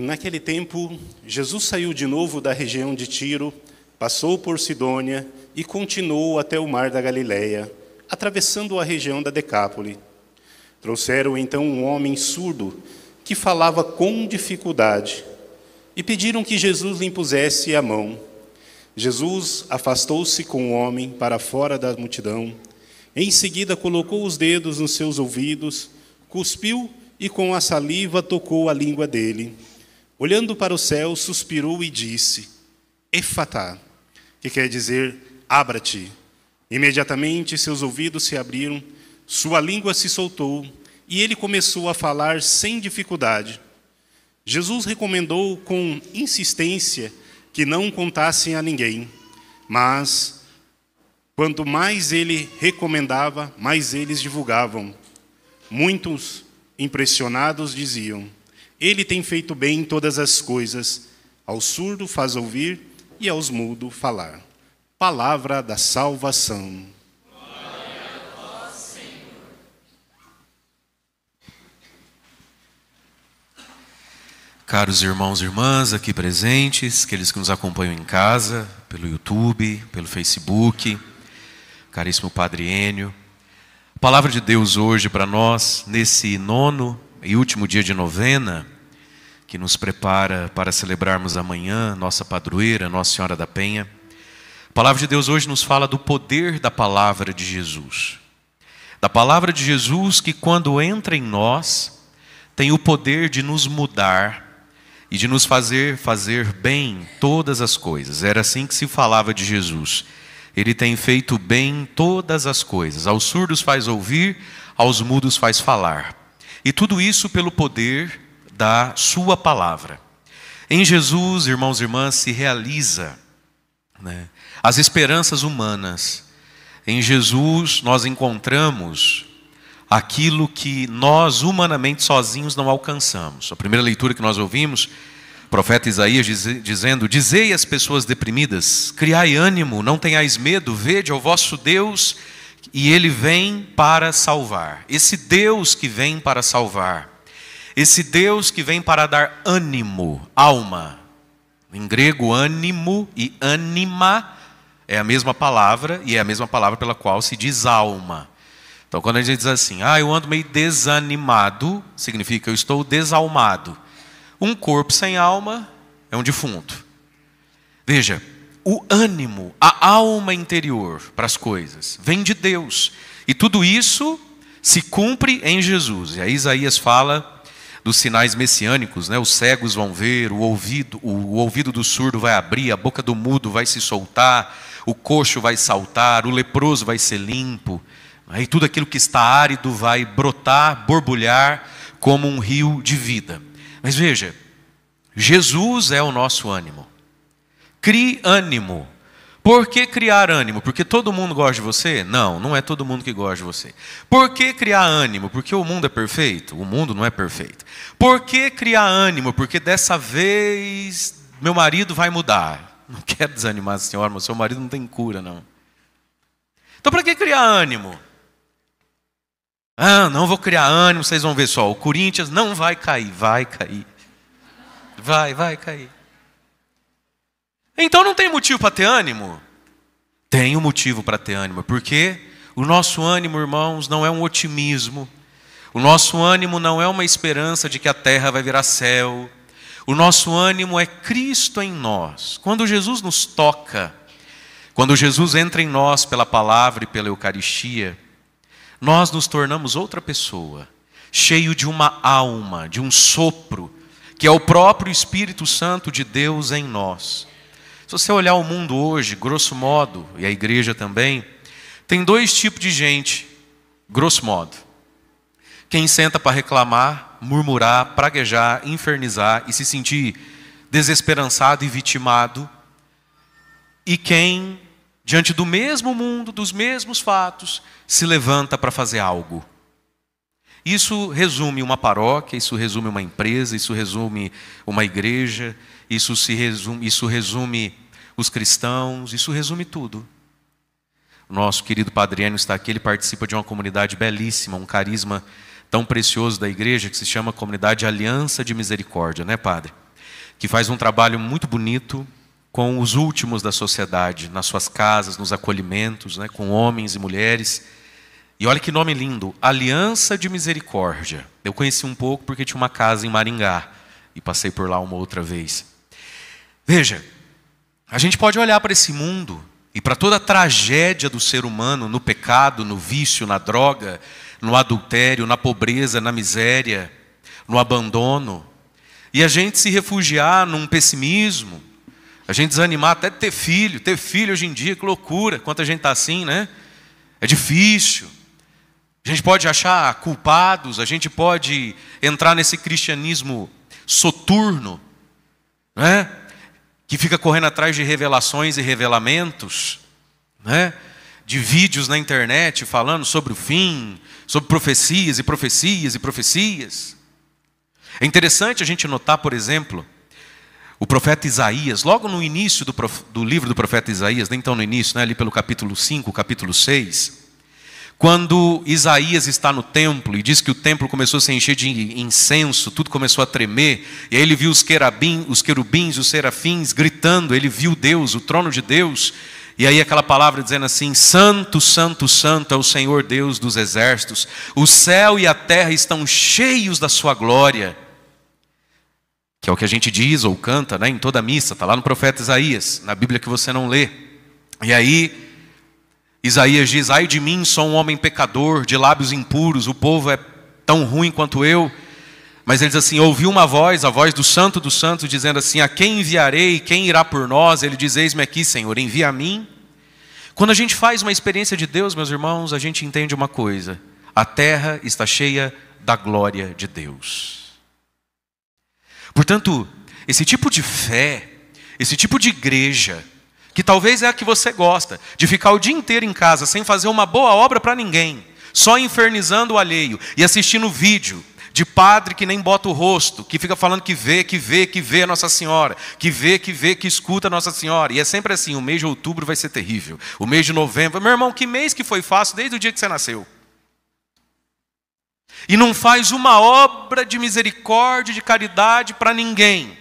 Naquele tempo, Jesus saiu de novo da região de Tiro, passou por Sidônia e continuou até o mar da Galileia, atravessando a região da Decápole. Trouxeram então um homem surdo que falava com dificuldade e pediram que Jesus lhe impusesse a mão. Jesus afastou-se com o homem para fora da multidão, em seguida colocou os dedos nos seus ouvidos, cuspiu e com a saliva tocou a língua dele. Olhando para o céu, suspirou e disse: Efatá, que quer dizer abra-te. Imediatamente seus ouvidos se abriram, sua língua se soltou e ele começou a falar sem dificuldade. Jesus recomendou com insistência que não contassem a ninguém, mas quanto mais ele recomendava, mais eles divulgavam. Muitos impressionados diziam: ele tem feito bem em todas as coisas. Ao surdo faz ouvir e aos mudo falar. Palavra da salvação. A vós, Caros irmãos e irmãs aqui presentes, aqueles que nos acompanham em casa, pelo YouTube, pelo Facebook, caríssimo Padre Enio, a palavra de Deus hoje para nós, nesse nono e último dia de novena, que nos prepara para celebrarmos amanhã nossa padroeira, Nossa Senhora da Penha. A palavra de Deus hoje nos fala do poder da palavra de Jesus. Da palavra de Jesus que, quando entra em nós, tem o poder de nos mudar e de nos fazer fazer bem todas as coisas. Era assim que se falava de Jesus. Ele tem feito bem todas as coisas. Aos surdos faz ouvir, aos mudos faz falar. E tudo isso pelo poder da Sua palavra. Em Jesus, irmãos e irmãs, se realiza né, as esperanças humanas. Em Jesus, nós encontramos aquilo que nós humanamente sozinhos não alcançamos. A primeira leitura que nós ouvimos, o profeta Isaías diz, dizendo: Dizei às pessoas deprimidas, criai ânimo, não tenhais medo, vede ao vosso Deus e ele vem para salvar. Esse Deus que vem para salvar. Esse Deus que vem para dar ânimo, alma. Em grego, ânimo e ânima é a mesma palavra e é a mesma palavra pela qual se diz alma. Então, quando a gente diz assim, ah, eu ando meio desanimado, significa eu estou desalmado. Um corpo sem alma é um defunto. Veja, o ânimo, a alma interior para as coisas, vem de Deus. E tudo isso se cumpre em Jesus. E aí Isaías fala dos sinais messiânicos, né? Os cegos vão ver, o ouvido, o ouvido do surdo vai abrir, a boca do mudo vai se soltar, o coxo vai saltar, o leproso vai ser limpo. Aí tudo aquilo que está árido vai brotar, borbulhar como um rio de vida. Mas veja, Jesus é o nosso ânimo. Crie ânimo. Por que criar ânimo? Porque todo mundo gosta de você? Não, não é todo mundo que gosta de você. Por que criar ânimo? Porque o mundo é perfeito? O mundo não é perfeito. Por que criar ânimo? Porque dessa vez meu marido vai mudar. Não quero desanimar a senhora, mas seu marido não tem cura, não. Então, para que criar ânimo? Ah, não vou criar ânimo, vocês vão ver só. O Corinthians não vai cair, vai cair. Vai, vai cair. Então não tem motivo para ter ânimo? Tem um motivo para ter ânimo, porque o nosso ânimo, irmãos, não é um otimismo. O nosso ânimo não é uma esperança de que a terra vai virar céu. O nosso ânimo é Cristo em nós. Quando Jesus nos toca, quando Jesus entra em nós pela palavra e pela Eucaristia, nós nos tornamos outra pessoa, cheio de uma alma, de um sopro, que é o próprio Espírito Santo de Deus em nós. Se você olhar o mundo hoje, grosso modo, e a igreja também, tem dois tipos de gente, grosso modo. Quem senta para reclamar, murmurar, praguejar, infernizar e se sentir desesperançado e vitimado, e quem, diante do mesmo mundo, dos mesmos fatos, se levanta para fazer algo. Isso resume uma paróquia, isso resume uma empresa, isso resume uma igreja, isso se resume, isso resume os cristãos, isso resume tudo. O nosso querido Padre Enio está aqui, ele participa de uma comunidade belíssima, um carisma tão precioso da igreja que se chama Comunidade Aliança de Misericórdia, né, Padre? Que faz um trabalho muito bonito com os últimos da sociedade, nas suas casas, nos acolhimentos, né, com homens e mulheres. E olha que nome lindo, Aliança de Misericórdia. Eu conheci um pouco porque tinha uma casa em Maringá e passei por lá uma outra vez. Veja, a gente pode olhar para esse mundo e para toda a tragédia do ser humano no pecado, no vício, na droga, no adultério, na pobreza, na miséria, no abandono, e a gente se refugiar num pessimismo, a gente desanimar até de ter filho, ter filho hoje em dia, que loucura, a gente está assim, né? É difícil. A gente pode achar culpados, a gente pode entrar nesse cristianismo soturno, né? que fica correndo atrás de revelações e revelamentos, né? de vídeos na internet falando sobre o fim, sobre profecias e profecias e profecias. É interessante a gente notar, por exemplo, o profeta Isaías, logo no início do, prof... do livro do profeta Isaías, nem tão no início, né? ali pelo capítulo 5, capítulo 6, quando Isaías está no templo e diz que o templo começou a se encher de incenso, tudo começou a tremer, e aí ele viu os, os querubins os serafins gritando, ele viu Deus, o trono de Deus, e aí aquela palavra dizendo assim: Santo, Santo, Santo é o Senhor Deus dos exércitos, o céu e a terra estão cheios da sua glória. Que é o que a gente diz ou canta né, em toda missa, está lá no profeta Isaías, na Bíblia que você não lê. E aí Isaías diz: Ai de mim, sou um homem pecador, de lábios impuros, o povo é tão ruim quanto eu. Mas ele diz assim: Ouvi uma voz, a voz do Santo dos Santos, dizendo assim: A quem enviarei? Quem irá por nós? Ele diz: Eis-me aqui, Senhor, envia a mim. Quando a gente faz uma experiência de Deus, meus irmãos, a gente entende uma coisa: a terra está cheia da glória de Deus. Portanto, esse tipo de fé, esse tipo de igreja, que talvez é a que você gosta, de ficar o dia inteiro em casa sem fazer uma boa obra para ninguém, só infernizando o alheio e assistindo vídeo de padre que nem bota o rosto, que fica falando que vê, que vê, que vê a Nossa Senhora, que vê, que vê, que escuta a Nossa Senhora. E é sempre assim: o mês de outubro vai ser terrível, o mês de novembro. Meu irmão, que mês que foi fácil desde o dia que você nasceu? E não faz uma obra de misericórdia, de caridade para ninguém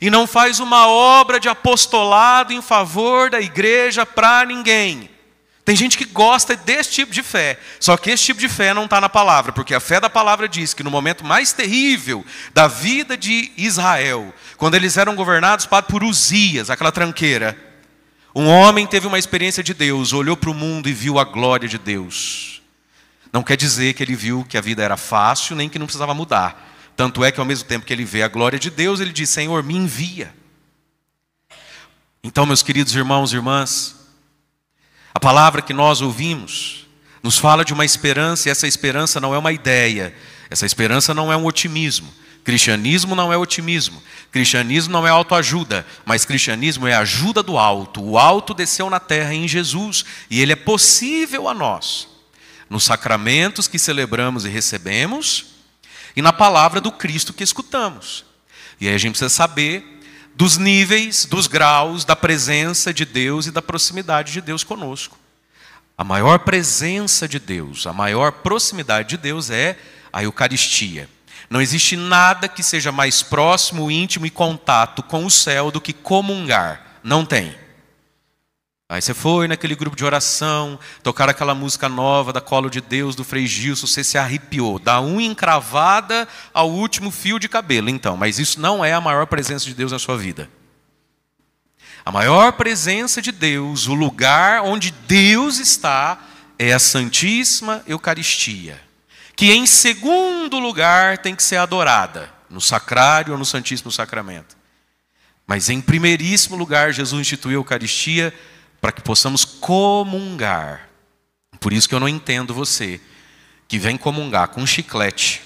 e não faz uma obra de apostolado em favor da igreja para ninguém. Tem gente que gosta desse tipo de fé, só que esse tipo de fé não está na palavra, porque a fé da palavra diz que no momento mais terrível da vida de Israel, quando eles eram governados por Uzias, aquela tranqueira, um homem teve uma experiência de Deus, olhou para o mundo e viu a glória de Deus. Não quer dizer que ele viu que a vida era fácil, nem que não precisava mudar, tanto é que ao mesmo tempo que ele vê a glória de Deus, ele diz: Senhor, me envia. Então, meus queridos irmãos e irmãs, a palavra que nós ouvimos nos fala de uma esperança, e essa esperança não é uma ideia, essa esperança não é um otimismo. Cristianismo não é otimismo, cristianismo não é autoajuda, mas cristianismo é ajuda do alto. O alto desceu na terra em Jesus e ele é possível a nós. Nos sacramentos que celebramos e recebemos, e na palavra do Cristo que escutamos. E aí a gente precisa saber dos níveis, dos graus da presença de Deus e da proximidade de Deus conosco. A maior presença de Deus, a maior proximidade de Deus é a Eucaristia. Não existe nada que seja mais próximo, íntimo e contato com o céu do que comungar. Não tem. Aí você foi naquele grupo de oração, tocaram aquela música nova da Colo de Deus, do Frei Gilson, você se arrepiou, da unha encravada ao último fio de cabelo, então. Mas isso não é a maior presença de Deus na sua vida. A maior presença de Deus, o lugar onde Deus está, é a Santíssima Eucaristia, que em segundo lugar tem que ser adorada, no sacrário ou no Santíssimo Sacramento. Mas em primeiríssimo lugar, Jesus instituiu a Eucaristia para que possamos comungar. Por isso que eu não entendo você que vem comungar com um chiclete,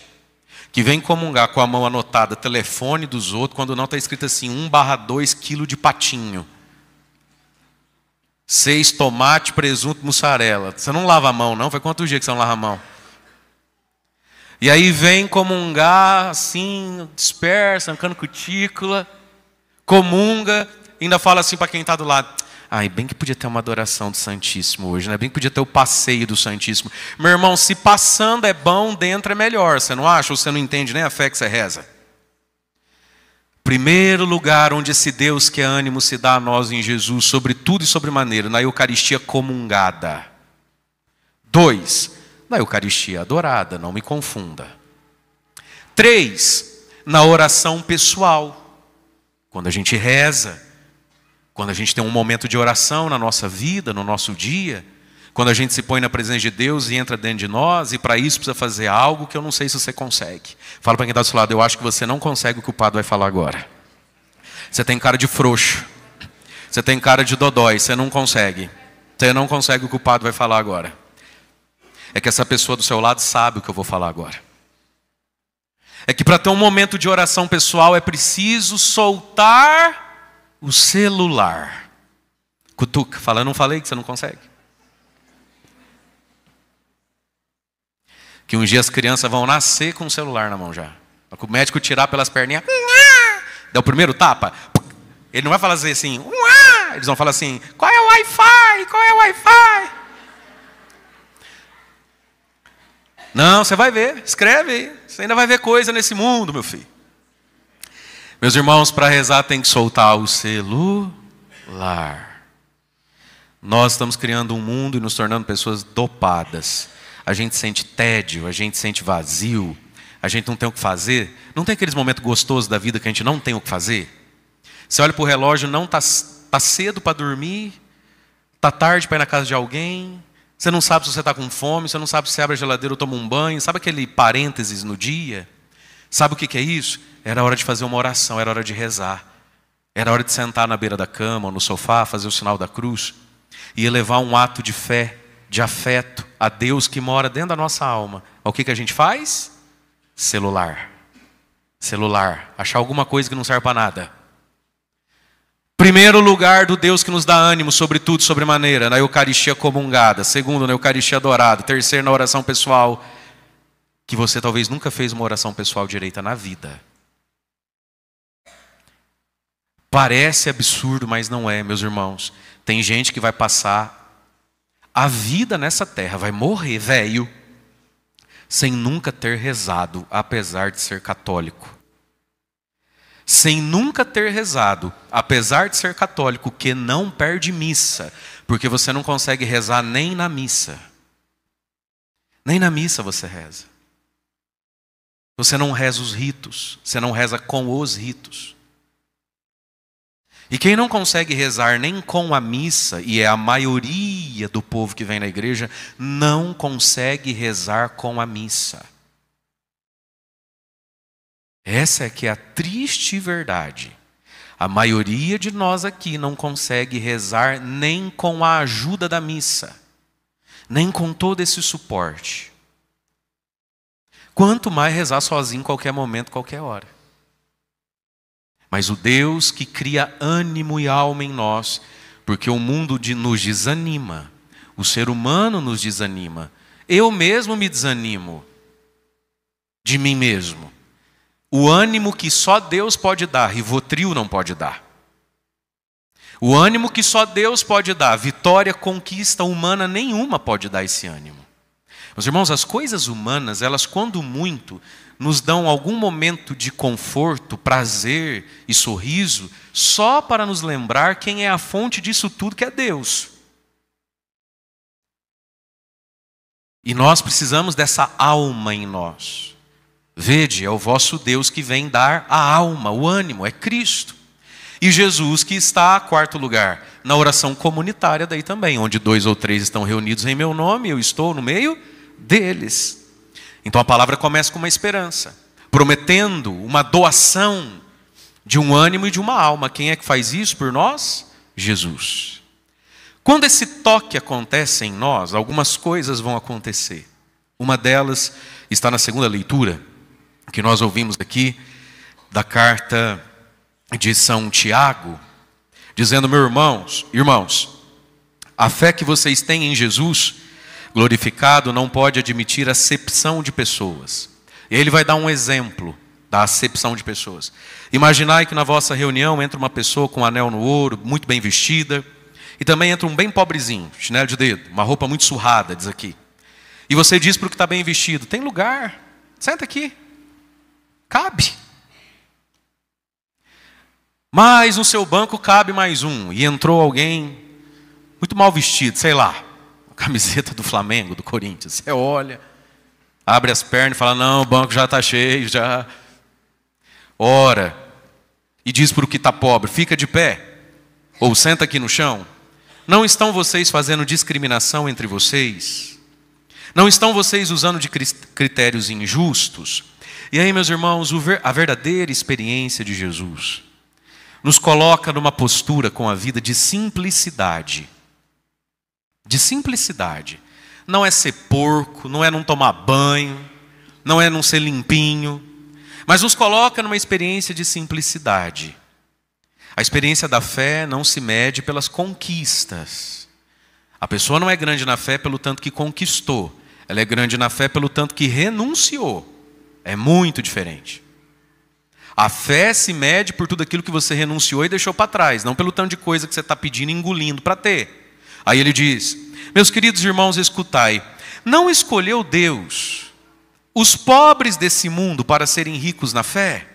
que vem comungar com a mão anotada telefone dos outros, quando não está escrito assim, 1 barra 2 quilo de patinho. Seis tomate, presunto, mussarela. Você não lava a mão, não? Foi quanto dia que você não lava a mão? E aí vem comungar assim, dispersa, arrancando cutícula, comunga, ainda fala assim para quem está do lado: Ai, bem que podia ter uma adoração do Santíssimo hoje, né? Bem que podia ter o passeio do Santíssimo. Meu irmão, se passando é bom, dentro é melhor. Você não acha? Ou você não entende nem a fé que você reza? Primeiro lugar onde esse Deus que é ânimo se dá a nós em Jesus, sobre tudo e sobre maneira, na Eucaristia comungada. Dois, na Eucaristia adorada, não me confunda. Três, na oração pessoal, quando a gente reza. Quando a gente tem um momento de oração na nossa vida, no nosso dia, quando a gente se põe na presença de Deus e entra dentro de nós, e para isso precisa fazer algo que eu não sei se você consegue. Fala para quem está do seu lado, eu acho que você não consegue o que o padre vai falar agora. Você tem cara de frouxo, você tem cara de dodói, você não consegue. Você não consegue o que o padre vai falar agora. É que essa pessoa do seu lado sabe o que eu vou falar agora. É que para ter um momento de oração pessoal é preciso soltar o celular. Cutuca, fala, eu não falei que você não consegue. Que um dia as crianças vão nascer com o celular na mão já. O médico tirar pelas perninhas. Dá o primeiro tapa. Ele não vai falar assim, eles vão falar assim, qual é o Wi-Fi? Qual é o Wi-Fi? Não, você vai ver, escreve aí. Você ainda vai ver coisa nesse mundo, meu filho. Meus irmãos, para rezar tem que soltar o celular. Nós estamos criando um mundo e nos tornando pessoas dopadas. A gente sente tédio, a gente sente vazio, a gente não tem o que fazer. Não tem aqueles momentos gostosos da vida que a gente não tem o que fazer? Você olha para o relógio, não está tá cedo para dormir, está tarde para ir na casa de alguém, você não sabe se você está com fome, você não sabe se abre a geladeira ou toma um banho, sabe aquele parênteses no dia? Sabe o que, que é isso? Era hora de fazer uma oração, era hora de rezar. Era hora de sentar na beira da cama, ou no sofá, fazer o sinal da cruz e elevar um ato de fé, de afeto a Deus que mora dentro da nossa alma. O que, que a gente faz? Celular. Celular. Achar alguma coisa que não serve para nada. Primeiro lugar do Deus que nos dá ânimo, sobretudo, sobremaneira, na Eucaristia comungada. Segundo, na Eucaristia adorada. Terceiro, na oração pessoal, que você talvez nunca fez uma oração pessoal direita na vida. Parece absurdo, mas não é, meus irmãos. Tem gente que vai passar a vida nessa terra, vai morrer velho, sem nunca ter rezado, apesar de ser católico. Sem nunca ter rezado, apesar de ser católico, que não perde missa, porque você não consegue rezar nem na missa. Nem na missa você reza. Você não reza os ritos, você não reza com os ritos. E quem não consegue rezar nem com a missa, e é a maioria do povo que vem na igreja, não consegue rezar com a missa. Essa é que é a triste verdade. A maioria de nós aqui não consegue rezar nem com a ajuda da missa, nem com todo esse suporte. Quanto mais rezar sozinho, qualquer momento, qualquer hora mas o Deus que cria ânimo e alma em nós, porque o mundo de, nos desanima, o ser humano nos desanima, eu mesmo me desanimo de mim mesmo. O ânimo que só Deus pode dar, Rivotril não pode dar. O ânimo que só Deus pode dar, vitória, conquista humana nenhuma pode dar esse ânimo. Meus irmãos, as coisas humanas, elas quando muito, nos dão algum momento de conforto, prazer e sorriso, só para nos lembrar quem é a fonte disso tudo, que é Deus. E nós precisamos dessa alma em nós. Vede, é o vosso Deus que vem dar a alma, o ânimo, é Cristo. E Jesus que está, quarto lugar, na oração comunitária daí também, onde dois ou três estão reunidos em meu nome, eu estou no meio deles. Então a palavra começa com uma esperança, prometendo uma doação de um ânimo e de uma alma. Quem é que faz isso por nós? Jesus. Quando esse toque acontece em nós, algumas coisas vão acontecer. Uma delas está na segunda leitura, que nós ouvimos aqui, da carta de São Tiago, dizendo: Meus irmãos, irmãos, a fé que vocês têm em Jesus glorificado não pode admitir acepção de pessoas. E ele vai dar um exemplo da acepção de pessoas. Imaginai que na vossa reunião entra uma pessoa com um anel no ouro, muito bem vestida, e também entra um bem pobrezinho, chinelo de dedo, uma roupa muito surrada, diz aqui. E você diz para o que está bem vestido: tem lugar, senta aqui, cabe. Mas no seu banco cabe mais um, e entrou alguém muito mal vestido, sei lá, camiseta do Flamengo, do Corinthians. Você olha, abre as pernas e fala: não, o banco já está cheio, já. Ora, e diz para o que está pobre: fica de pé, ou senta aqui no chão. Não estão vocês fazendo discriminação entre vocês? Não estão vocês usando de critérios injustos? E aí, meus irmãos, a verdadeira experiência de Jesus nos coloca numa postura com a vida de simplicidade de simplicidade. Não é ser porco, não é não tomar banho, não é não ser limpinho, mas nos coloca numa experiência de simplicidade. A experiência da fé não se mede pelas conquistas. A pessoa não é grande na fé pelo tanto que conquistou, ela é grande na fé pelo tanto que renunciou. É muito diferente. A fé se mede por tudo aquilo que você renunciou e deixou para trás, não pelo tanto de coisa que você está pedindo e engolindo para ter. Aí ele diz: Meus queridos irmãos, escutai, não escolheu Deus os pobres desse mundo para serem ricos na fé?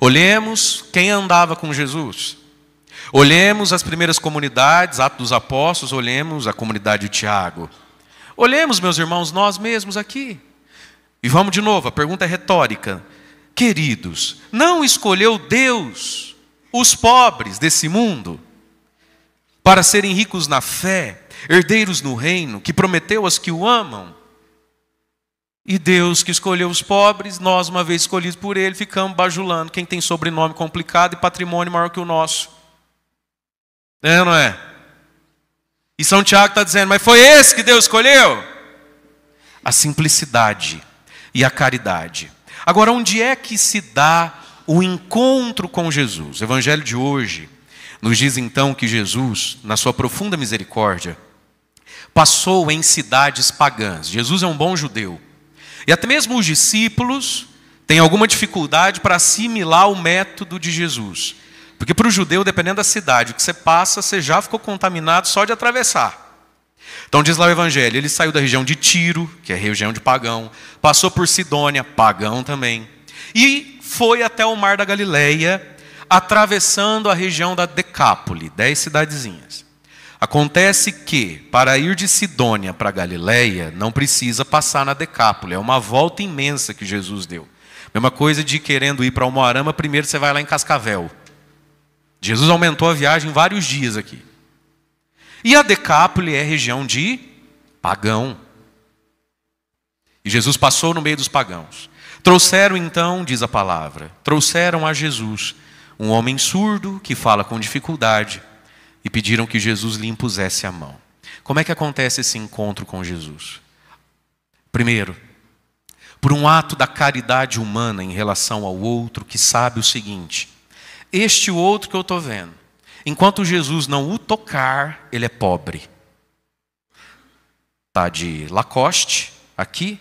Olhemos quem andava com Jesus. Olhemos as primeiras comunidades, Atos dos Apóstolos, olhemos a comunidade de Tiago. Olhemos, meus irmãos, nós mesmos aqui. E vamos de novo, a pergunta é retórica. Queridos, não escolheu Deus os pobres desse mundo para serem ricos na fé, herdeiros no reino, que prometeu aos que o amam. E Deus que escolheu os pobres, nós, uma vez escolhidos por Ele, ficamos bajulando quem tem sobrenome complicado e patrimônio maior que o nosso. É, não é? E São Tiago está dizendo, mas foi esse que Deus escolheu? A simplicidade e a caridade. Agora, onde é que se dá o encontro com Jesus? O evangelho de hoje nos diz então que Jesus, na sua profunda misericórdia, passou em cidades pagãs. Jesus é um bom judeu. E até mesmo os discípulos têm alguma dificuldade para assimilar o método de Jesus. Porque para o judeu, dependendo da cidade que você passa, você já ficou contaminado só de atravessar. Então diz lá o Evangelho, ele saiu da região de Tiro, que é região de pagão, passou por Sidônia, pagão também, e foi até o mar da Galileia, atravessando a região da Decápole, dez cidadezinhas. Acontece que, para ir de Sidônia para Galiléia, não precisa passar na Decápole, é uma volta imensa que Jesus deu. Mesma coisa de querendo ir para Almoarama, primeiro você vai lá em Cascavel. Jesus aumentou a viagem vários dias aqui. E a Decápole é região de pagão. E Jesus passou no meio dos pagãos. Trouxeram então, diz a palavra, trouxeram a Jesus um homem surdo que fala com dificuldade, e pediram que Jesus lhe impusesse a mão. Como é que acontece esse encontro com Jesus? Primeiro, por um ato da caridade humana em relação ao outro que sabe o seguinte: este outro que eu estou vendo, enquanto Jesus não o tocar, ele é pobre. Tá de Lacoste aqui,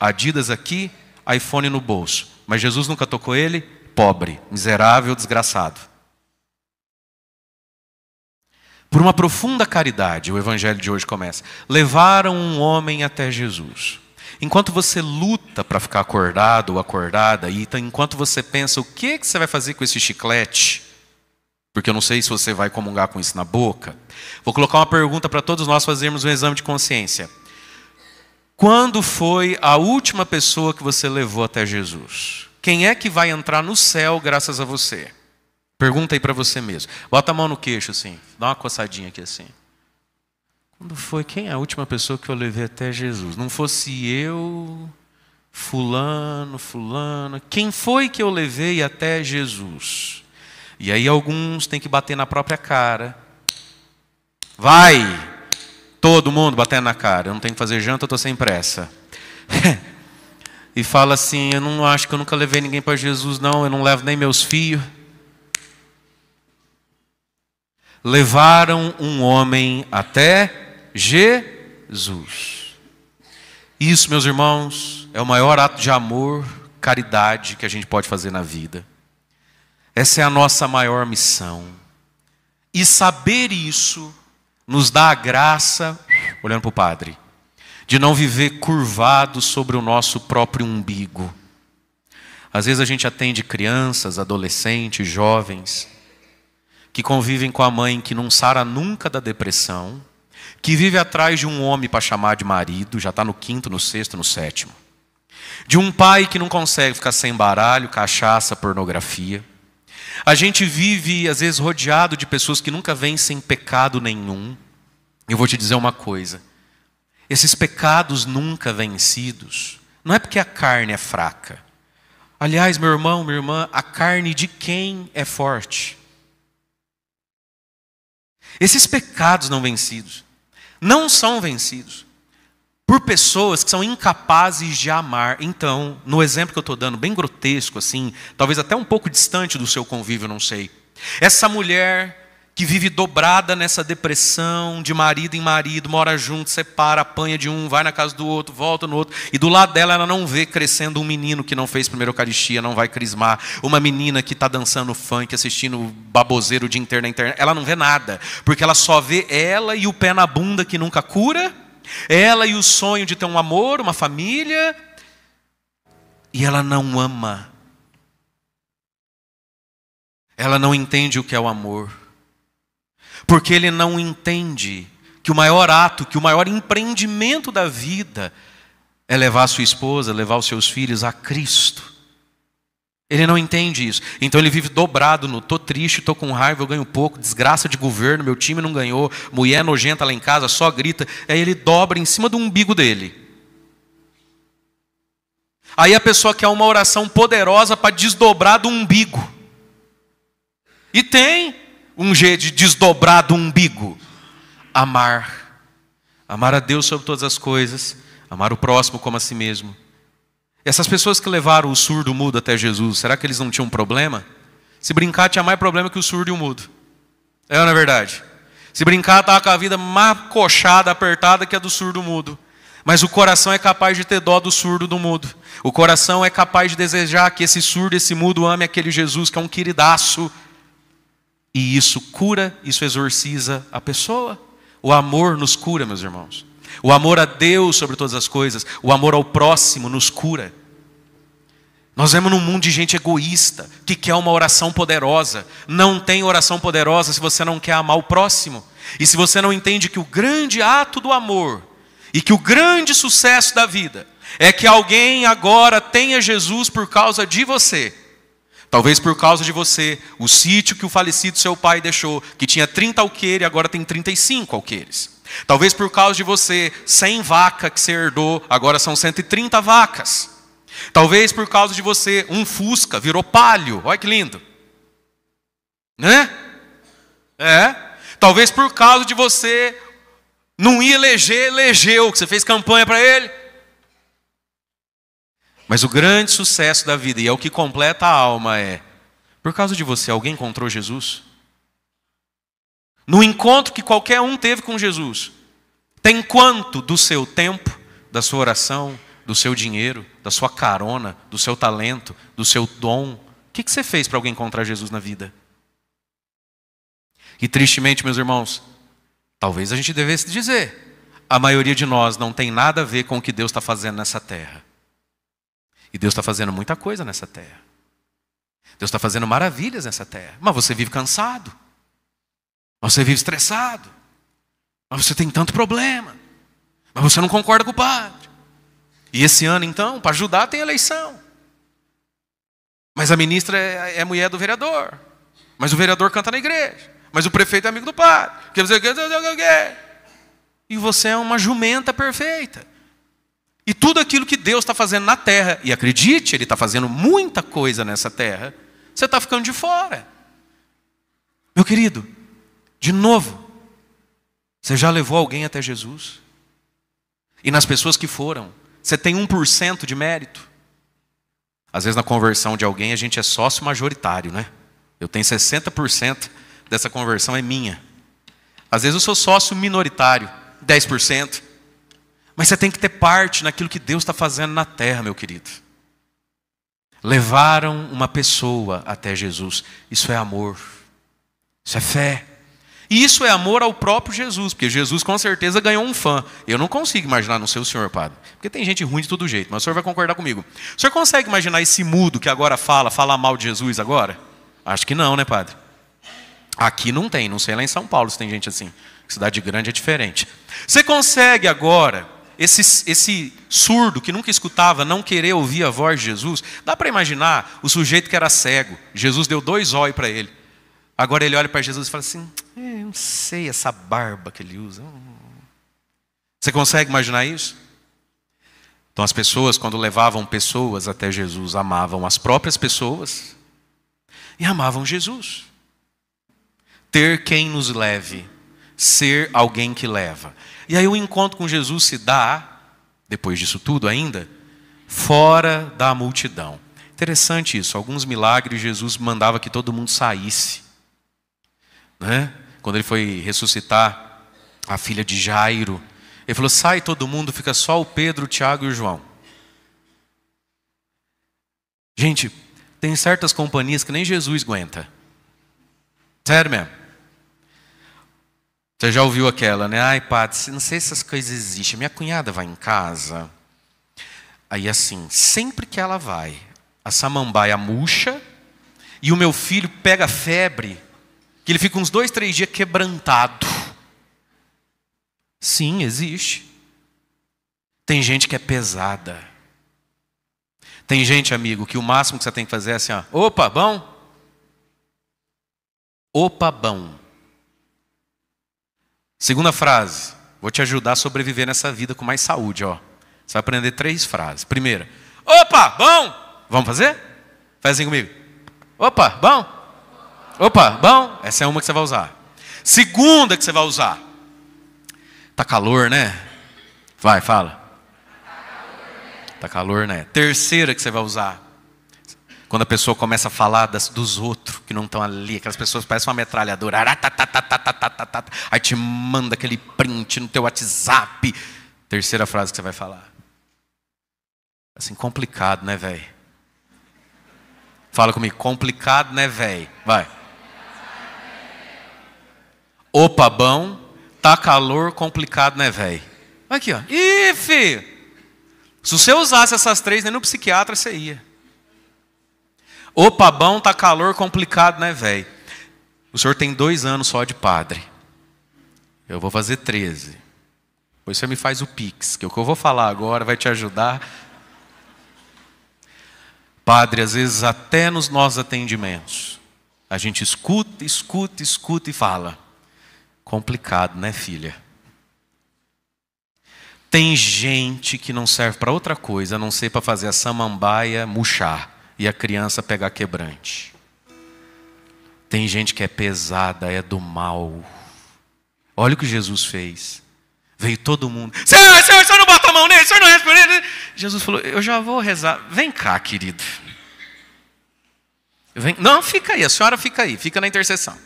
Adidas aqui, iPhone no bolso, mas Jesus nunca tocou ele, pobre, miserável, desgraçado. Por uma profunda caridade, o evangelho de hoje começa. Levaram um homem até Jesus. Enquanto você luta para ficar acordado ou acordada, e enquanto você pensa o que, que você vai fazer com esse chiclete, porque eu não sei se você vai comungar com isso na boca, vou colocar uma pergunta para todos nós fazermos um exame de consciência. Quando foi a última pessoa que você levou até Jesus? Quem é que vai entrar no céu graças a você? Pergunta aí para você mesmo. Bota a mão no queixo assim, dá uma coçadinha aqui assim. Quando foi? Quem é a última pessoa que eu levei até Jesus? Não fosse eu, fulano, fulano. Quem foi que eu levei até Jesus? E aí alguns têm que bater na própria cara. Vai! Todo mundo batendo na cara. Eu não tenho que fazer janta, eu estou sem pressa. e fala assim: Eu não acho que eu nunca levei ninguém para Jesus, não, eu não levo nem meus filhos. Levaram um homem até Jesus. Isso, meus irmãos, é o maior ato de amor, caridade que a gente pode fazer na vida. Essa é a nossa maior missão. E saber isso nos dá a graça, olhando para o Padre, de não viver curvado sobre o nosso próprio umbigo. Às vezes a gente atende crianças, adolescentes, jovens, que convivem com a mãe que não sara nunca da depressão, que vive atrás de um homem para chamar de marido, já está no quinto, no sexto, no sétimo. De um pai que não consegue ficar sem baralho, cachaça, pornografia. A gente vive, às vezes, rodeado de pessoas que nunca vêm sem pecado nenhum. Eu vou te dizer uma coisa esses pecados nunca vencidos, não é porque a carne é fraca. Aliás, meu irmão, minha irmã, a carne de quem é forte? Esses pecados não vencidos não são vencidos por pessoas que são incapazes de amar. Então, no exemplo que eu estou dando, bem grotesco assim, talvez até um pouco distante do seu convívio, não sei. Essa mulher que vive dobrada nessa depressão, de marido em marido, mora junto, separa, apanha de um, vai na casa do outro, volta no outro, e do lado dela ela não vê crescendo um menino que não fez primeira Eucaristia, não vai crismar, uma menina que está dançando funk, assistindo baboseiro de dia interna, na ela não vê nada, porque ela só vê ela e o pé na bunda que nunca cura, ela e o sonho de ter um amor, uma família, e ela não ama. Ela não entende o que é o amor porque ele não entende que o maior ato, que o maior empreendimento da vida é levar sua esposa, levar os seus filhos a Cristo. Ele não entende isso. Então ele vive dobrado no tô triste, tô com raiva, eu ganho pouco, desgraça de governo, meu time não ganhou, mulher nojenta lá em casa, só grita. Aí ele dobra em cima do umbigo dele. Aí a pessoa quer uma oração poderosa para desdobrar do umbigo. E tem, um G de desdobrar do umbigo. Amar. Amar a Deus sobre todas as coisas, amar o próximo como a si mesmo. Essas pessoas que levaram o surdo e o mudo até Jesus, será que eles não tinham problema? Se brincar, tinha mais problema que o surdo e o mudo. É ou não é verdade? Se brincar, estava com a vida macochada, apertada que a do surdo e mudo. Mas o coração é capaz de ter dó do surdo do mudo. O coração é capaz de desejar que esse surdo, esse mudo ame aquele Jesus que é um queridaço, e isso cura, isso exorciza a pessoa. O amor nos cura, meus irmãos. O amor a Deus sobre todas as coisas, o amor ao próximo nos cura. Nós vemos num mundo de gente egoísta, que quer uma oração poderosa. Não tem oração poderosa se você não quer amar o próximo. E se você não entende que o grande ato do amor e que o grande sucesso da vida é que alguém agora tenha Jesus por causa de você Talvez por causa de você, o sítio que o falecido seu pai deixou, que tinha 30 alqueires, agora tem 35 alqueires. Talvez por causa de você, 100 vacas que você herdou, agora são 130 vacas. Talvez por causa de você, um fusca virou palio. Olha que lindo. Né? É. Talvez por causa de você não ir eleger, elegeu, que você fez campanha para ele. Mas o grande sucesso da vida, e é o que completa a alma, é: por causa de você, alguém encontrou Jesus? No encontro que qualquer um teve com Jesus, tem quanto do seu tempo, da sua oração, do seu dinheiro, da sua carona, do seu talento, do seu dom? O que, você fez para alguém encontrar Jesus na vida? E tristemente, meus irmãos, talvez a gente devesse dizer: a maioria de nós não tem nada a ver com o que Deus está fazendo nessa terra. E Deus está fazendo muita coisa nessa terra. Deus está fazendo maravilhas nessa terra. Mas você vive cansado. Mas você vive estressado. Mas você tem tanto problema. Mas você não concorda com o padre. E esse ano, então, para ajudar, tem eleição. Mas a ministra é, é mulher do vereador. Mas o vereador canta na igreja. Mas o prefeito é amigo do padre. E você é uma jumenta perfeita. E tudo aquilo que Deus está fazendo na terra, e acredite, Ele está fazendo muita coisa nessa terra, você está ficando de fora. Meu querido, de novo, você já levou alguém até Jesus? E nas pessoas que foram, você tem 1% de mérito? Às vezes na conversão de alguém a gente é sócio majoritário, né? Eu tenho 60% dessa conversão é minha. Às vezes eu sou sócio minoritário, 10%. Mas você tem que ter parte naquilo que Deus está fazendo na terra, meu querido. Levaram uma pessoa até Jesus. Isso é amor. Isso é fé. E isso é amor ao próprio Jesus, porque Jesus com certeza ganhou um fã. Eu não consigo imaginar, não seu o senhor, padre, porque tem gente ruim de todo jeito, mas o senhor vai concordar comigo. O senhor consegue imaginar esse mudo que agora fala, fala mal de Jesus agora? Acho que não, né, padre? Aqui não tem, não sei lá em São Paulo se tem gente assim. Cidade grande é diferente. Você consegue agora esse, esse surdo que nunca escutava, não querer ouvir a voz de Jesus, dá para imaginar o sujeito que era cego. Jesus deu dois olhos para ele. Agora ele olha para Jesus e fala assim: eh, não sei essa barba que ele usa. Você consegue imaginar isso? Então as pessoas, quando levavam pessoas até Jesus, amavam as próprias pessoas e amavam Jesus. Ter quem nos leve, ser alguém que leva. E aí o encontro com Jesus se dá, depois disso tudo ainda, fora da multidão. Interessante isso. Alguns milagres Jesus mandava que todo mundo saísse. Né? Quando ele foi ressuscitar a filha de Jairo, ele falou: sai todo mundo, fica só o Pedro, o Tiago e o João. Gente, tem certas companhias que nem Jesus aguenta. Sério mesmo. Você já ouviu aquela, né? Ai, Padre, não sei se essas coisas existem. Minha cunhada vai em casa. Aí, assim, sempre que ela vai, a samambaia é murcha e o meu filho pega febre, que ele fica uns dois, três dias quebrantado. Sim, existe. Tem gente que é pesada. Tem gente, amigo, que o máximo que você tem que fazer é assim: ó, opa, bom. Opa, bom. Segunda frase, vou te ajudar a sobreviver nessa vida com mais saúde, ó. Você vai aprender três frases. Primeira, opa, bom, vamos fazer? Faz assim comigo. Opa, bom. Opa, bom. Essa é uma que você vai usar. Segunda que você vai usar. Tá calor, né? Vai, fala. Tá calor, né? Terceira que você vai usar. Quando a pessoa começa a falar das, dos outros que não estão ali, aquelas pessoas parecem uma metralhadora. Aí te manda aquele print no teu WhatsApp. Terceira frase que você vai falar. Assim, complicado, né, velho? Fala comigo, complicado, né, velho? Vai. Opa, bom, tá calor, complicado, né, velho? Aqui, ó. Ih, filho. Se você usasse essas três, nem no psiquiatra você ia. Opa, bom, tá calor complicado, né, velho? O senhor tem dois anos só de padre. Eu vou fazer 13. Pois você me faz o pix, que é o que eu vou falar agora vai te ajudar. Padre, às vezes até nos nossos atendimentos, a gente escuta, escuta, escuta e fala. Complicado, né, filha? Tem gente que não serve para outra coisa, a não ser para fazer a samambaia murchar e a criança pegar quebrante. Tem gente que é pesada, é do mal. Olha o que Jesus fez. Veio todo mundo. Senhor, senhor, senhor não bota a mão nele, senhor não responde. Jesus falou: Eu já vou rezar. Vem cá, querido. Vem. Não, fica aí, a senhora fica aí, fica na intercessão.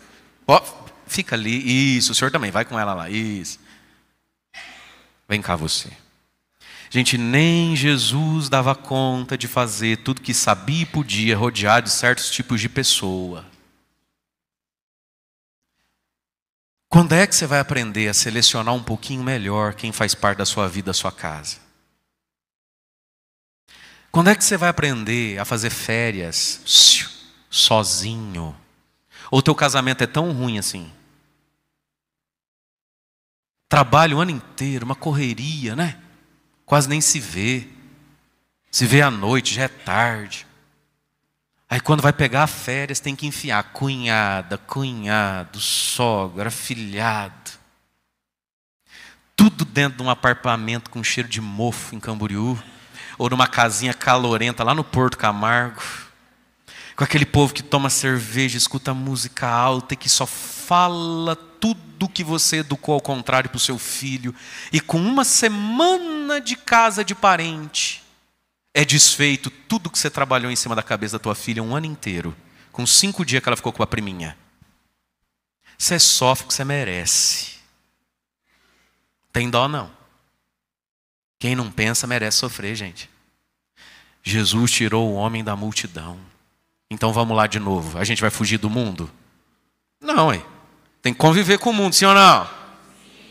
Ó, fica ali, isso, o senhor também, vai com ela lá, isso. Vem cá você. Gente, nem Jesus dava conta de fazer tudo que sabia e podia, rodeado de certos tipos de pessoa. Quando é que você vai aprender a selecionar um pouquinho melhor quem faz parte da sua vida, da sua casa? Quando é que você vai aprender a fazer férias sozinho? Ou teu casamento é tão ruim assim? Trabalho o ano inteiro, uma correria, né? quase nem se vê. Se vê à noite, já é tarde. Aí quando vai pegar férias, tem que enfiar cunhada, cunhado, sogra, filhado. Tudo dentro de um apartamento com cheiro de mofo em Camboriú, ou numa casinha calorenta lá no Porto Camargo com aquele povo que toma cerveja, escuta música alta e que só fala tudo que você educou ao contrário para o seu filho, e com uma semana de casa de parente, é desfeito tudo que você trabalhou em cima da cabeça da tua filha um ano inteiro, com cinco dias que ela ficou com a priminha. Você sofre o que você merece. Tem dó não. Quem não pensa merece sofrer, gente. Jesus tirou o homem da multidão. Então vamos lá de novo. A gente vai fugir do mundo? Não, hein? Tem que conviver com o mundo, sim ou não?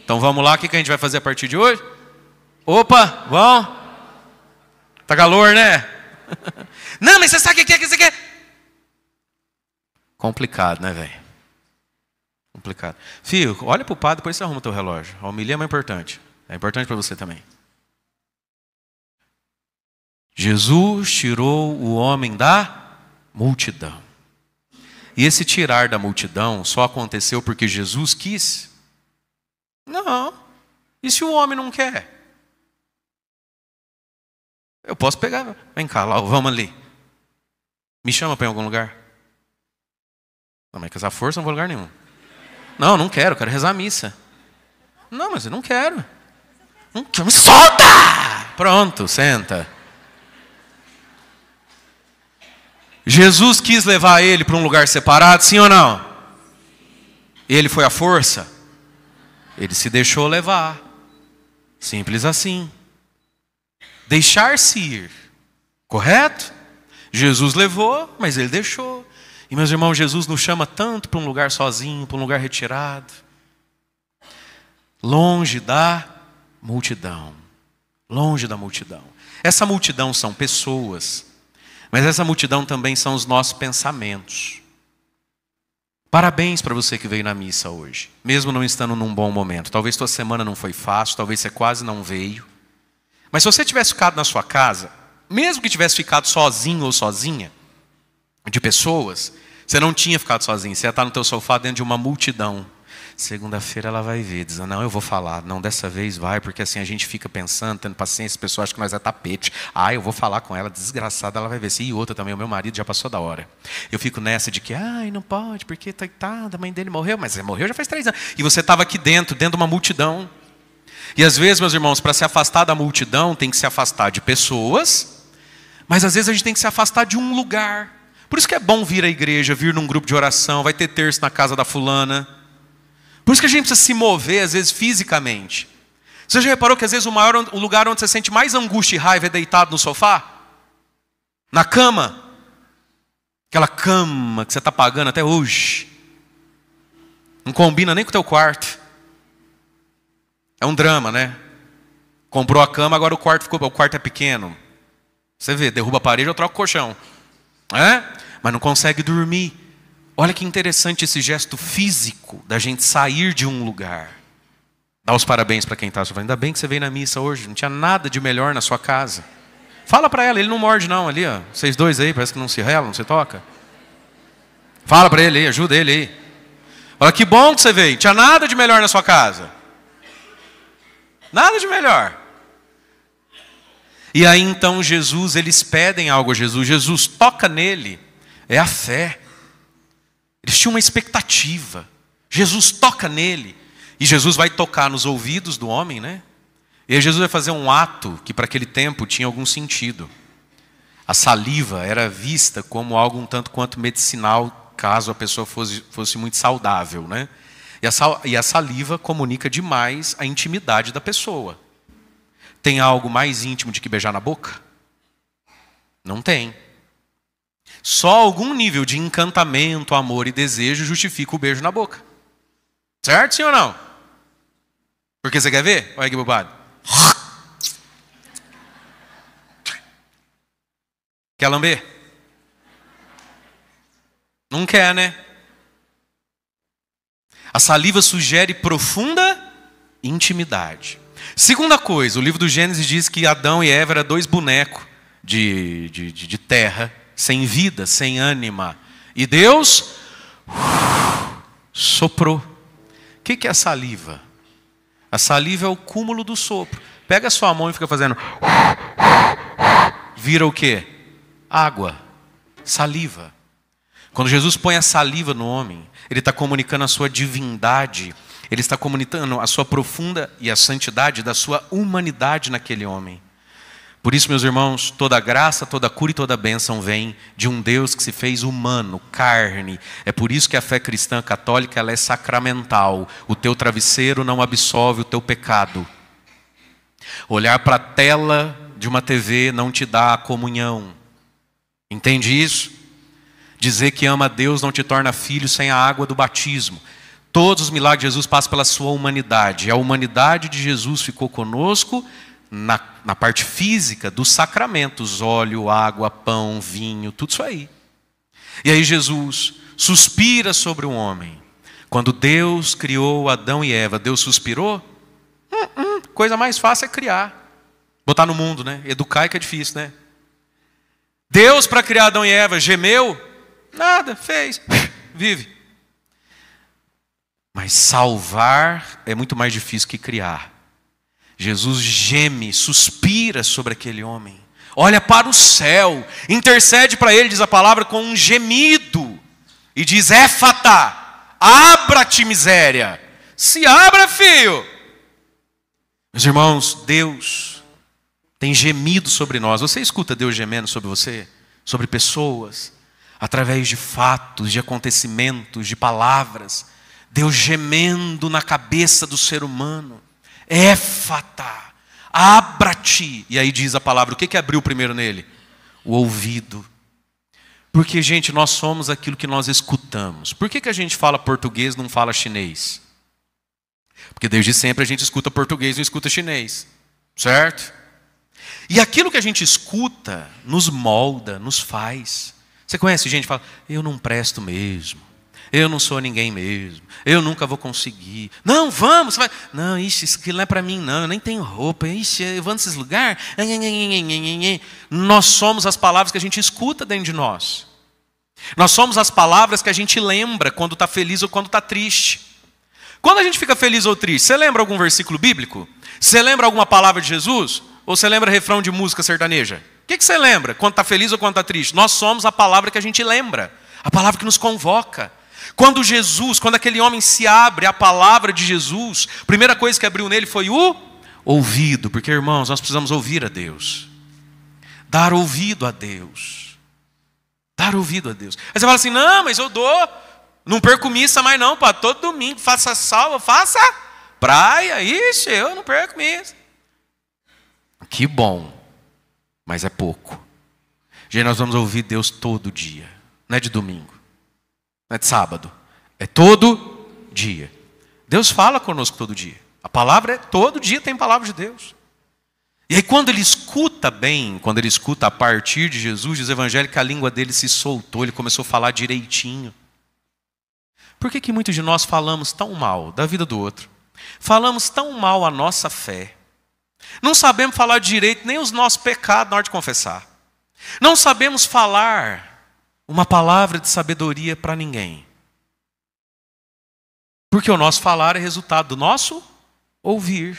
Então vamos lá, o que a gente vai fazer a partir de hoje? Opa, bom? Tá calor, né? Não, mas você sabe o que é que você quer? Complicado, né, velho? Complicado. Filho, olha pro padre, depois você arruma o teu relógio. A homilia é mais importante. É importante para você também. Jesus tirou o homem da multidão. E esse tirar da multidão só aconteceu porque Jesus quis? Não. E se o homem não quer? Eu posso pegar. Vem cá, Lau, vamos ali. Me chama para em algum lugar. Não, mas com essa força não vou lugar nenhum. Não, não quero, quero rezar a missa. Não, mas eu não quero. Não quero. solta! Pronto, senta. Jesus quis levar ele para um lugar separado, sim ou não? Ele foi à força? Ele se deixou levar. Simples assim. Deixar-se ir. Correto? Jesus levou, mas ele deixou. E meus irmãos, Jesus nos chama tanto para um lugar sozinho, para um lugar retirado, longe da multidão. Longe da multidão. Essa multidão são pessoas mas essa multidão também são os nossos pensamentos. Parabéns para você que veio na missa hoje, mesmo não estando num bom momento. Talvez sua semana não foi fácil, talvez você quase não veio. Mas se você tivesse ficado na sua casa, mesmo que tivesse ficado sozinho ou sozinha, de pessoas, você não tinha ficado sozinho, você ia estar no teu sofá dentro de uma multidão Segunda-feira ela vai ver, dizendo, não, eu vou falar, não, dessa vez vai, porque assim a gente fica pensando, tendo paciência, as pessoas acham que nós é tapete. Ah, eu vou falar com ela, desgraçada, ela vai ver. Sim, e outra também, o meu marido já passou da hora. Eu fico nessa de que, ai, não pode, porque tá, tá, a mãe dele morreu, mas ele é, morreu já faz três anos. E você estava aqui dentro, dentro de uma multidão. E às vezes, meus irmãos, para se afastar da multidão, tem que se afastar de pessoas, mas às vezes a gente tem que se afastar de um lugar. Por isso que é bom vir à igreja, vir num grupo de oração, vai ter terço na casa da fulana. Por isso que a gente precisa se mover, às vezes, fisicamente. Você já reparou que às vezes o, maior, o lugar onde você sente mais angústia e raiva é deitado no sofá? Na cama? Aquela cama que você está pagando até hoje. Não combina nem com o teu quarto. É um drama, né? Comprou a cama, agora o quarto ficou. O quarto é pequeno. Você vê, derruba a parede, eu troco o colchão. É? Mas não consegue dormir. Olha que interessante esse gesto físico da gente sair de um lugar. Dá os parabéns para quem está Ainda bem que você veio na missa hoje, não tinha nada de melhor na sua casa. Fala para ela, ele não morde não ali, ó. Vocês dois aí, parece que não se relam, não se toca. Fala para ele aí, ajuda ele aí. Olha que bom que você veio, não tinha nada de melhor na sua casa. Nada de melhor. E aí então Jesus, eles pedem algo a Jesus. Jesus toca nele. É a fé. Eles tinham uma expectativa. Jesus toca nele. E Jesus vai tocar nos ouvidos do homem, né? E aí Jesus vai fazer um ato que para aquele tempo tinha algum sentido. A saliva era vista como algo um tanto quanto medicinal, caso a pessoa fosse, fosse muito saudável, né? E a, sal, e a saliva comunica demais a intimidade da pessoa. Tem algo mais íntimo de que beijar na boca? Não tem. Só algum nível de encantamento, amor e desejo justifica o beijo na boca. Certo, sim ou não? Porque você quer ver? Olha que bobado. Quer lamber? Não quer, né? A saliva sugere profunda intimidade. Segunda coisa, o livro do Gênesis diz que Adão e Eva eram dois bonecos de, de, de, de terra sem vida, sem ânima. E Deus uf, soprou. O que, é a saliva? A saliva é o cúmulo do sopro. Pega a sua mão e fica fazendo. Vira o quê? Água. Saliva. Quando Jesus põe a saliva no homem, ele está comunicando a sua divindade, ele está comunicando a sua profunda e a santidade da sua humanidade naquele homem. Por isso, meus irmãos, toda graça, toda cura e toda bênção vem de um Deus que se fez humano, carne. É por isso que a fé cristã católica é sacramental. O teu travesseiro não absolve o teu pecado. Olhar para a tela de uma TV não te dá a comunhão. Entende isso? Dizer que ama a Deus não te torna filho sem a água do batismo. Todos os milagres de Jesus passam pela sua humanidade. A humanidade de Jesus ficou conosco na, na parte física dos sacramentos: óleo, água, pão, vinho, tudo isso aí. E aí Jesus suspira sobre o homem. Quando Deus criou Adão e Eva, Deus suspirou? Hum, hum, coisa mais fácil é criar. Botar no mundo, né? Educar é que é difícil, né? Deus, para criar Adão e Eva, gemeu? Nada, fez, vive. Mas salvar é muito mais difícil que criar. Jesus geme, suspira sobre aquele homem, olha para o céu, intercede para ele, diz a palavra, com um gemido, e diz: Éfata, abra-te, miséria, se abra, filho. Meus irmãos, Deus tem gemido sobre nós. Você escuta Deus gemendo sobre você, sobre pessoas, através de fatos, de acontecimentos, de palavras. Deus gemendo na cabeça do ser humano. Éfata, abra-te. E aí diz a palavra, o que, que abriu primeiro nele? O ouvido. Porque, gente, nós somos aquilo que nós escutamos. Por que, que a gente fala português não fala chinês? Porque desde sempre a gente escuta português não escuta chinês. Certo? E aquilo que a gente escuta nos molda, nos faz. Você conhece gente que fala, eu não presto mesmo. Eu não sou ninguém mesmo. Eu nunca vou conseguir. Não, vamos. Vai... Não, isso aqui não é para mim, não. Eu nem tenho roupa. Ixi, eu vou nesses lugares. Nós somos as palavras que a gente escuta dentro de nós. Nós somos as palavras que a gente lembra quando está feliz ou quando está triste. Quando a gente fica feliz ou triste, você lembra algum versículo bíblico? Você lembra alguma palavra de Jesus? Ou você lembra refrão de música sertaneja? O que, que você lembra quando está feliz ou quando está triste? Nós somos a palavra que a gente lembra, a palavra que nos convoca. Quando Jesus, quando aquele homem se abre à palavra de Jesus, a primeira coisa que abriu nele foi o ouvido, porque irmãos, nós precisamos ouvir a Deus. Dar ouvido a Deus. Dar ouvido a Deus. Aí você fala assim: "Não, mas eu dou, não perco missa mais não, pá, todo domingo faça salva, faça praia, ixi, eu não perco missa". Que bom. Mas é pouco. Gente, nós vamos ouvir Deus todo dia, não é de domingo. Não é de sábado. É todo dia. Deus fala conosco todo dia. A palavra é todo dia tem palavra de Deus. E aí, quando ele escuta bem, quando ele escuta a partir de Jesus, diz o evangelho que a língua dele se soltou, ele começou a falar direitinho. Por que, que muitos de nós falamos tão mal da vida do outro? Falamos tão mal a nossa fé. Não sabemos falar direito nem os nossos pecados na hora de confessar. Não sabemos falar uma palavra de sabedoria para ninguém. Porque o nosso falar é resultado do nosso ouvir.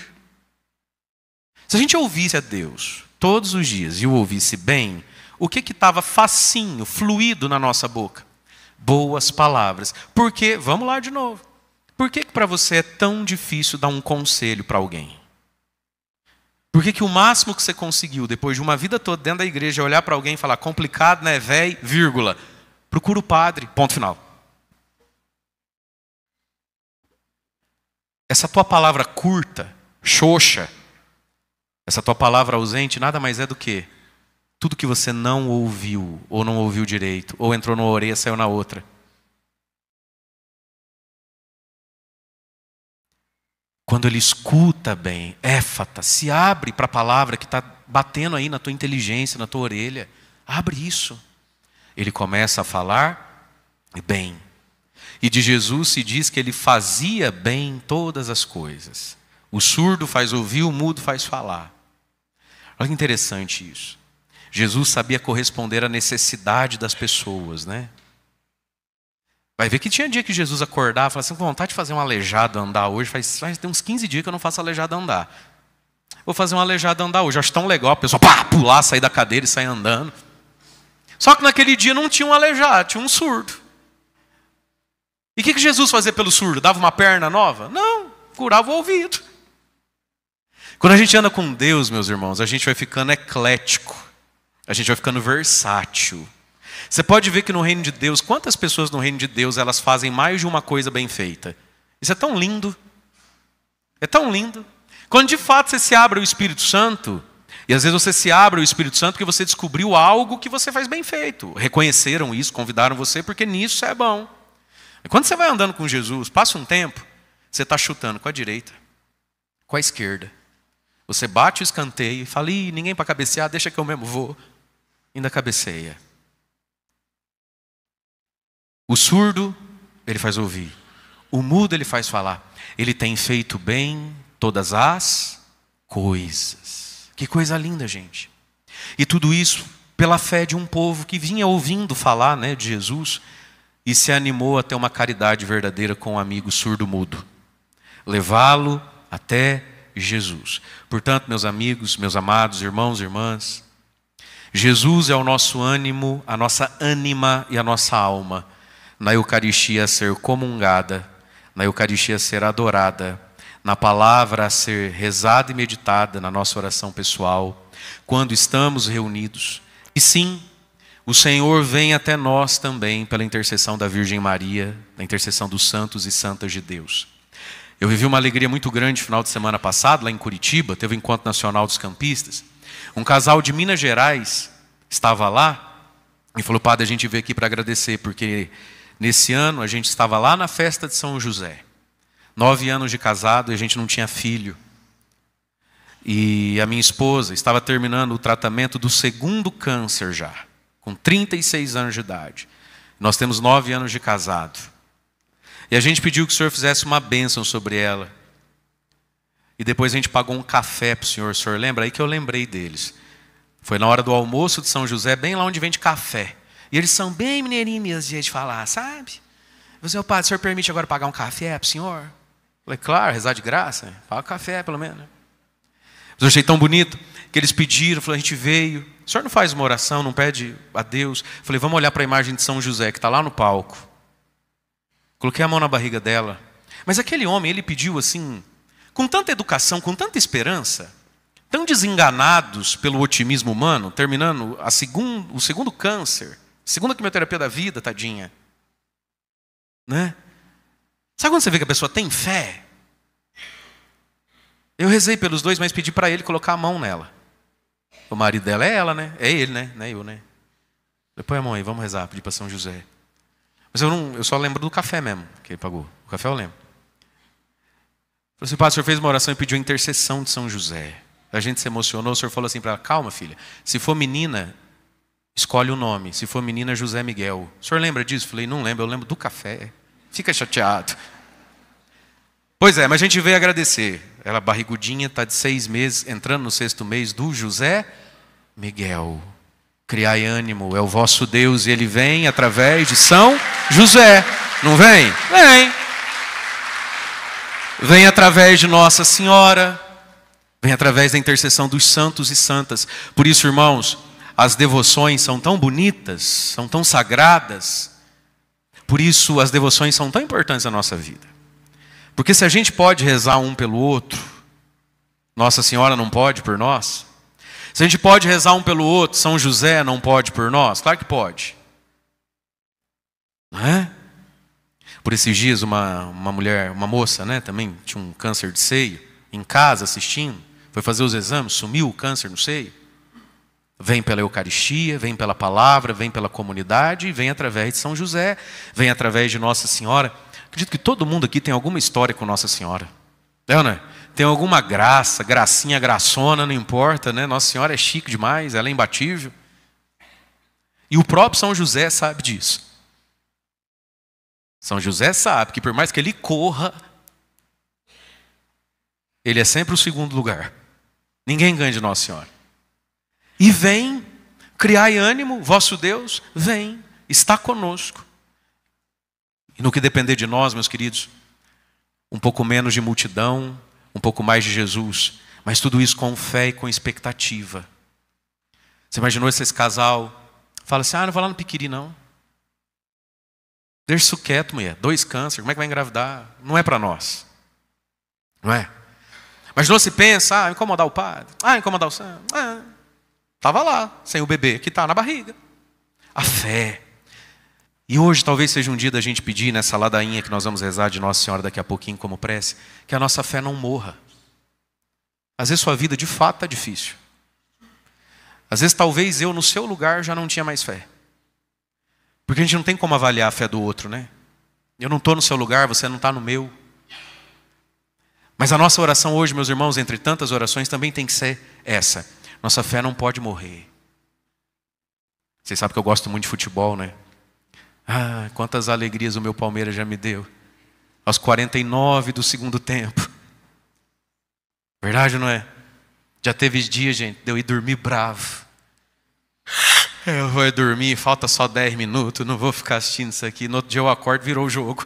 Se a gente ouvisse a Deus todos os dias e o ouvisse bem, o que estava facinho, fluído na nossa boca? Boas palavras. Porque, vamos lá de novo. Por que, que para você é tão difícil dar um conselho para alguém? Por que, que o máximo que você conseguiu, depois de uma vida toda dentro da igreja, é olhar para alguém e falar, complicado, né, velho, vírgula. Procura o padre, ponto final. Essa tua palavra curta, xoxa, essa tua palavra ausente, nada mais é do que tudo que você não ouviu, ou não ouviu direito, ou entrou numa orelha e saiu na outra. Quando ele escuta bem, éfata, se abre para a palavra que está batendo aí na tua inteligência, na tua orelha, abre isso. Ele começa a falar bem. E de Jesus se diz que ele fazia bem todas as coisas. O surdo faz ouvir, o mudo faz falar. Olha que interessante isso. Jesus sabia corresponder à necessidade das pessoas, né? Vai ver que tinha dia que Jesus acordava e falava assim: com vontade de fazer um aleijado andar hoje. Faz, faz tem uns 15 dias que eu não faço aleijado andar. Vou fazer um aleijado andar hoje. acho tão legal a pessoa pá, pular, sair da cadeira e sair andando. Só que naquele dia não tinha um aleijado, tinha um surdo. E o que, que Jesus fazia pelo surdo? Dava uma perna nova? Não, curava o ouvido. Quando a gente anda com Deus, meus irmãos, a gente vai ficando eclético, a gente vai ficando versátil. Você pode ver que no reino de Deus, quantas pessoas no reino de Deus elas fazem mais de uma coisa bem feita? Isso é tão lindo. É tão lindo. Quando de fato você se abre ao Espírito Santo, e às vezes você se abre ao Espírito Santo porque você descobriu algo que você faz bem feito. Reconheceram isso, convidaram você, porque nisso é bom. Quando você vai andando com Jesus, passa um tempo, você está chutando com a direita, com a esquerda. Você bate o escanteio e fala, Ih, ninguém para cabecear, deixa que eu mesmo vou. Ainda cabeceia. O surdo, ele faz ouvir. O mudo, ele faz falar. Ele tem feito bem todas as coisas. Que coisa linda, gente. E tudo isso pela fé de um povo que vinha ouvindo falar né, de Jesus e se animou a ter uma caridade verdadeira com um amigo surdo-mudo. Levá-lo até Jesus. Portanto, meus amigos, meus amados irmãos e irmãs, Jesus é o nosso ânimo, a nossa ânima e a nossa alma na Eucaristia a ser comungada, na Eucaristia a ser adorada, na palavra a ser rezada e meditada, na nossa oração pessoal, quando estamos reunidos. E sim, o Senhor vem até nós também pela intercessão da Virgem Maria, da intercessão dos santos e santas de Deus. Eu vivi uma alegria muito grande no final de semana passado, lá em Curitiba, teve o um Encontro Nacional dos Campistas. Um casal de Minas Gerais estava lá e falou: Padre, a gente veio aqui para agradecer, porque Nesse ano, a gente estava lá na festa de São José. Nove anos de casado e a gente não tinha filho. E a minha esposa estava terminando o tratamento do segundo câncer já, com 36 anos de idade. Nós temos nove anos de casado. E a gente pediu que o senhor fizesse uma bênção sobre ela. E depois a gente pagou um café para o senhor. O senhor lembra? Aí que eu lembrei deles. Foi na hora do almoço de São José, bem lá onde vende café. E eles são bem mineirinhos mesmo de falar, sabe? Você, meu assim, padre, o senhor permite agora pagar um café para o senhor? Eu falei, claro, rezar de graça, paga um café pelo menos. Mas eu achei tão bonito que eles pediram, falou, a gente veio. O senhor não faz uma oração, não pede a Deus? Eu falei, vamos olhar para a imagem de São José, que está lá no palco. Coloquei a mão na barriga dela. Mas aquele homem, ele pediu assim, com tanta educação, com tanta esperança, tão desenganados pelo otimismo humano, terminando segundo, o segundo câncer Segunda quimioterapia da vida, tadinha. Né? Sabe quando você vê que a pessoa tem fé? Eu rezei pelos dois, mas pedi para ele colocar a mão nela. O marido dela é ela, né? É ele, né? Não é eu, né? Depois a mão aí, vamos rezar, pedir para São José. Mas eu, não, eu só lembro do café mesmo, que ele pagou. O café eu lembro. Falei assim, pá, o senhor fez uma oração e pediu a intercessão de São José. A gente se emocionou, o senhor falou assim para ela, calma filha, se for menina, Escolhe o um nome. Se for menina, José Miguel. O senhor lembra disso? Falei, não lembro, eu lembro do café. Fica chateado. Pois é, mas a gente veio agradecer. Ela barrigudinha, está de seis meses, entrando no sexto mês do José Miguel. Criai ânimo, é o vosso Deus e ele vem através de São José. Não vem? Vem. Vem através de Nossa Senhora. Vem através da intercessão dos santos e santas. Por isso, irmãos, as devoções são tão bonitas, são tão sagradas, por isso as devoções são tão importantes na nossa vida. Porque se a gente pode rezar um pelo outro, Nossa Senhora não pode por nós? Se a gente pode rezar um pelo outro, São José não pode por nós? Claro que pode. Não é? Por esses dias, uma, uma mulher, uma moça, né, também tinha um câncer de seio, em casa assistindo, foi fazer os exames, sumiu o câncer no seio. Vem pela Eucaristia, vem pela palavra, vem pela comunidade, vem através de São José, vem através de Nossa Senhora. Acredito que todo mundo aqui tem alguma história com Nossa Senhora. É, é, Tem alguma graça, gracinha, graçona, não importa, né? Nossa Senhora é chique demais, ela é imbatível. E o próprio São José sabe disso. São José sabe que por mais que ele corra, ele é sempre o segundo lugar. Ninguém ganha de Nossa Senhora. E vem, criai ânimo, vosso Deus, vem, está conosco. E no que depender de nós, meus queridos, um pouco menos de multidão, um pouco mais de Jesus, mas tudo isso com fé e com expectativa. Você imaginou esse casal? Fala assim: ah, não vou lá no Piquiri, não. Deixa isso quieto, mulher. Dois câncer, como é que vai engravidar? Não é para nós. Não é? Mas não se pensa, ah, incomodar o padre, ah, incomodar o santo. Ah. Estava lá, sem o bebê que está na barriga. A fé. E hoje talvez seja um dia da gente pedir nessa ladainha que nós vamos rezar de Nossa Senhora daqui a pouquinho como prece, que a nossa fé não morra. Às vezes sua vida de fato está é difícil. Às vezes talvez eu no seu lugar já não tinha mais fé. Porque a gente não tem como avaliar a fé do outro, né? Eu não estou no seu lugar, você não está no meu. Mas a nossa oração hoje, meus irmãos, entre tantas orações, também tem que ser essa. Nossa fé não pode morrer. Vocês sabem que eu gosto muito de futebol, né? Ah, quantas alegrias o meu Palmeiras já me deu. Aos 49 do segundo tempo. Verdade, não é? Já teve dias, gente, de eu ir dormir bravo. Eu vou dormir, falta só 10 minutos, não vou ficar assistindo isso aqui. No outro dia eu acordo, virou o jogo.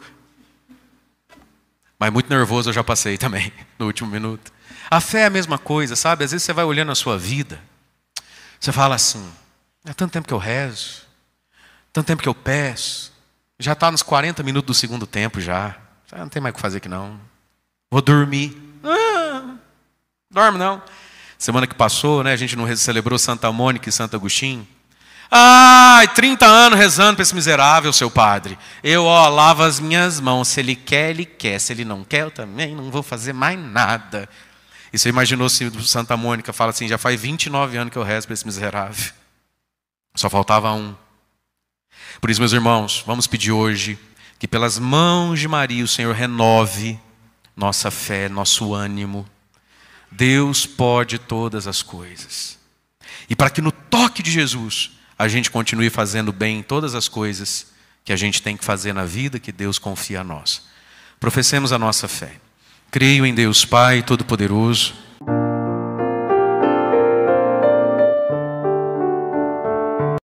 Mas muito nervoso eu já passei também, no último minuto. A fé é a mesma coisa, sabe? Às vezes você vai olhando a sua vida, você fala assim: é tanto tempo que eu rezo, tanto tempo que eu peço, já está nos 40 minutos do segundo tempo já, não tem mais o que fazer aqui não, vou dormir. Ah, dorme não. Semana que passou, né, a gente não celebrou Santa Mônica e Santo Agostinho. Ai, 30 anos rezando para esse miserável, seu padre. Eu, ó, lavo as minhas mãos. Se ele quer, ele quer. Se ele não quer, eu também não vou fazer mais nada. E você imaginou se Santa Mônica fala assim: já faz 29 anos que eu rezo para esse miserável. Só faltava um. Por isso, meus irmãos, vamos pedir hoje que pelas mãos de Maria o Senhor renove nossa fé, nosso ânimo. Deus pode todas as coisas. E para que no toque de Jesus a gente continue fazendo bem em todas as coisas que a gente tem que fazer na vida que Deus confia a nós. Professemos a nossa fé. Creio em Deus Pai Todo-Poderoso.